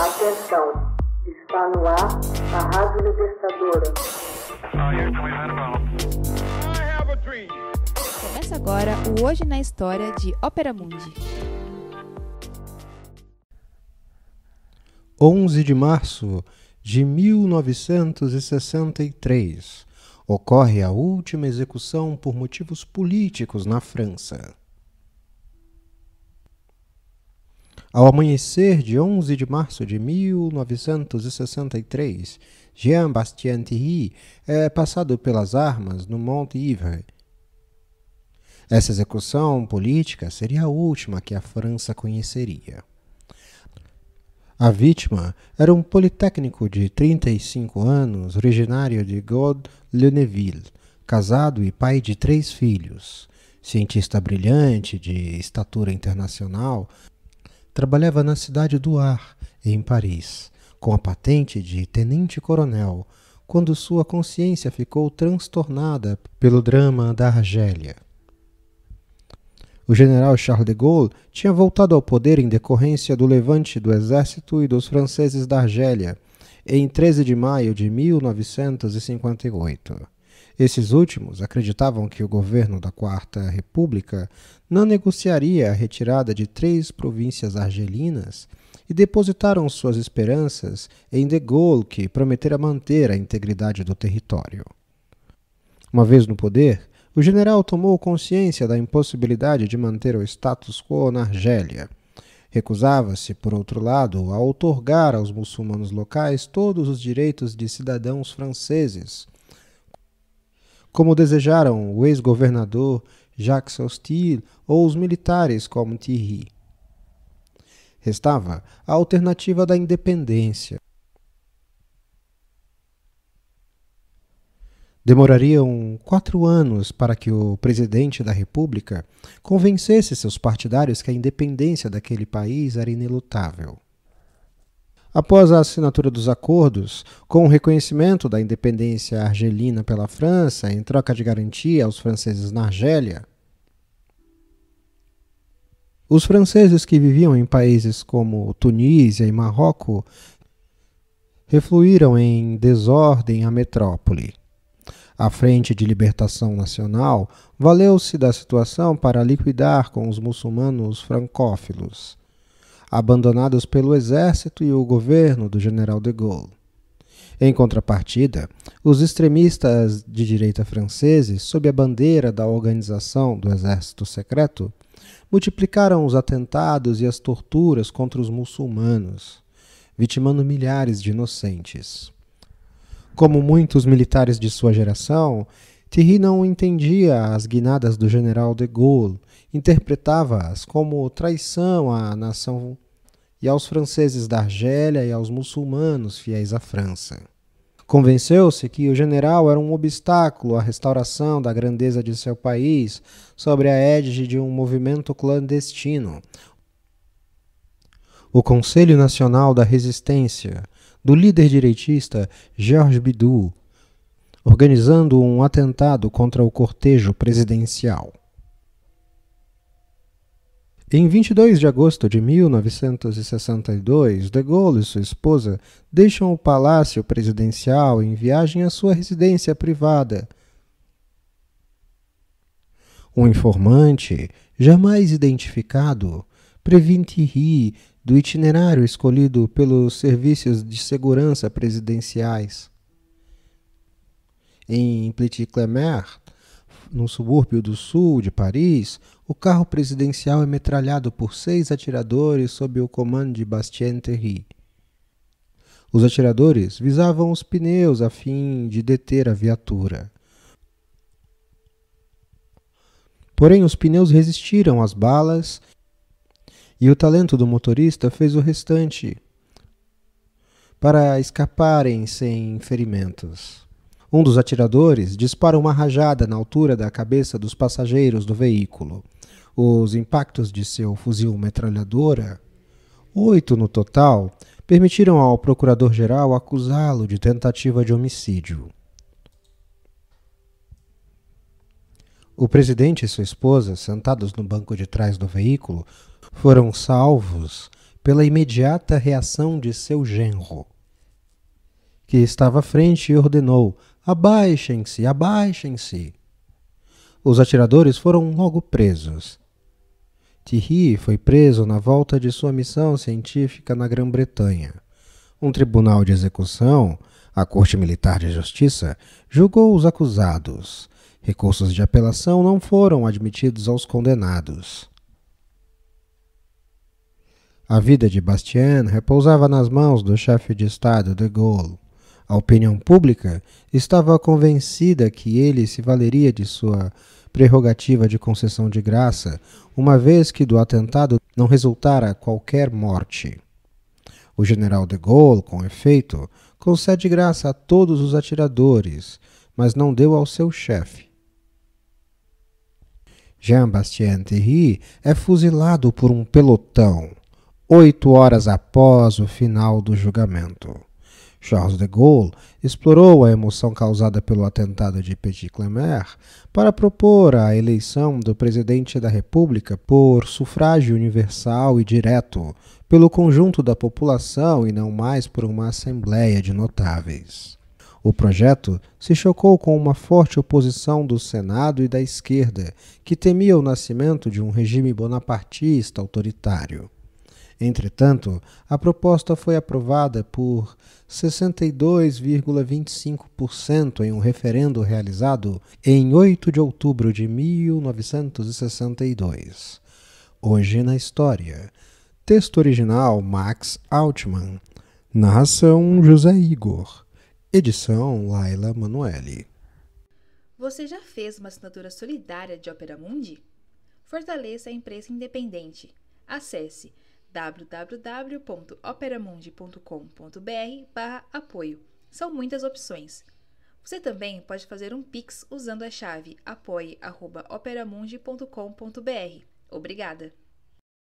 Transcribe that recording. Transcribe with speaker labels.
Speaker 1: Atenção, está no ar a Rádio Libertadora. Ah, Começa agora o Hoje na História de Ópera Mundi. 11 de março de 1963 ocorre a última execução por motivos políticos na França. Ao amanhecer de 11 de março de 1963, Jean-Bastien Thierry é passado pelas armas no Monte Ivry. Essa execução política seria a última que a França conheceria. A vítima era um politécnico de 35 anos, originário de God-Leneville, casado e pai de três filhos. Cientista brilhante, de estatura internacional, Trabalhava na cidade do Ar, em Paris, com a patente de tenente-coronel, quando sua consciência ficou transtornada pelo drama da Argélia. O general Charles de Gaulle tinha voltado ao poder em decorrência do levante do exército e dos franceses da Argélia, em 13 de maio de 1958. Esses últimos acreditavam que o governo da Quarta República não negociaria a retirada de três províncias argelinas e depositaram suas esperanças em De Gaulle, que prometera manter a integridade do território. Uma vez no poder, o general tomou consciência da impossibilidade de manter o status quo na Argélia. Recusava-se, por outro lado, a outorgar aos muçulmanos locais todos os direitos de cidadãos franceses como desejaram o ex-governador Jacques Austin ou os militares como Thierry. Restava a alternativa da independência. Demorariam quatro anos para que o presidente da República convencesse seus partidários que a independência daquele país era inelutável. Após a assinatura dos acordos, com o reconhecimento da independência argelina pela França em troca de garantia aos franceses na Argélia, os franceses que viviam em países como Tunísia e Marrocos refluíram em desordem à metrópole. A Frente de Libertação Nacional valeu-se da situação para liquidar com os muçulmanos francófilos abandonados pelo exército e o governo do general de Gaulle. Em contrapartida, os extremistas de direita franceses, sob a bandeira da organização do Exército Secreto, multiplicaram os atentados e as torturas contra os muçulmanos, vitimando milhares de inocentes. Como muitos militares de sua geração, Thierry não entendia as guinadas do general de Gaulle, interpretava-as como traição à nação e aos franceses da Argélia e aos muçulmanos fiéis à França. Convenceu-se que o general era um obstáculo à restauração da grandeza de seu país sobre a égide de um movimento clandestino. O Conselho Nacional da Resistência, do líder direitista Georges Bidou, organizando um atentado contra o cortejo presidencial. Em 22 de agosto de 1962, de Gaulle e sua esposa deixam o palácio presidencial em viagem à sua residência privada. Um informante, jamais identificado, previne Thierry do itinerário escolhido pelos serviços de segurança presidenciais em plessis Clemer, no subúrbio do sul de Paris, o carro presidencial é metralhado por seis atiradores sob o comando de Bastien Terry. Os atiradores visavam os pneus a fim de deter a viatura. Porém, os pneus resistiram às balas e o talento do motorista fez o restante para escaparem sem ferimentos. Um dos atiradores dispara uma rajada na altura da cabeça dos passageiros do veículo. Os impactos de seu fuzil metralhadora, oito no total, permitiram ao procurador-geral acusá-lo de tentativa de homicídio. O presidente e sua esposa, sentados no banco de trás do veículo, foram salvos pela imediata reação de seu genro, que estava à frente e ordenou: Abaixem-se, abaixem-se. Os atiradores foram logo presos. Thierry foi preso na volta de sua missão científica na Grã-Bretanha. Um tribunal de execução, a Corte Militar de Justiça, julgou os acusados. Recursos de apelação não foram admitidos aos condenados. A vida de Bastien repousava nas mãos do chefe de Estado de Gaulle. A opinião pública estava convencida que ele se valeria de sua prerrogativa de concessão de graça, uma vez que do atentado não resultara qualquer morte. O general de Gaulle, com efeito, concede graça a todos os atiradores, mas não deu ao seu chefe. Jean-Bastien Thierry é fuzilado por um pelotão, oito horas após o final do julgamento. Charles de Gaulle explorou a emoção causada pelo atentado de Petit Clemer para propor a eleição do presidente da República por sufrágio universal e direto, pelo conjunto da população e não mais por uma assembleia de notáveis. O projeto se chocou com uma forte oposição do Senado e da esquerda, que temia o nascimento de um regime bonapartista autoritário. Entretanto, a proposta foi aprovada por 62,25% em um referendo realizado em 8 de outubro de 1962. Hoje na História. Texto original Max Altman. Narração José Igor. Edição Laila Manoeli. Você já fez uma assinatura solidária de Opera Mundi? Fortaleça a imprensa independente. Acesse www.operamundi.com.br/apoio. São muitas opções. Você também pode fazer um Pix usando a chave apoie.operamundi.com.br. Obrigada!